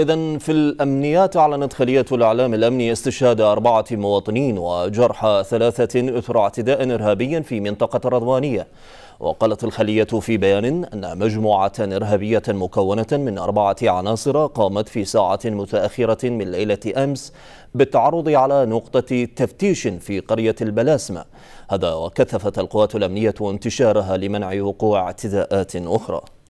إذا في الأمنيات أعلنت خلية الإعلام الأمني استشهاد أربعة مواطنين وجرح ثلاثة إثر اعتداء إرهابي في منطقة رضوانية وقالت الخلية في بيان أن مجموعة إرهابية مكونة من أربعة عناصر قامت في ساعة متأخرة من ليلة أمس بالتعرض على نقطة تفتيش في قرية البلاسمة هذا وكثفت القوات الأمنية انتشارها لمنع وقوع اعتداءات أخرى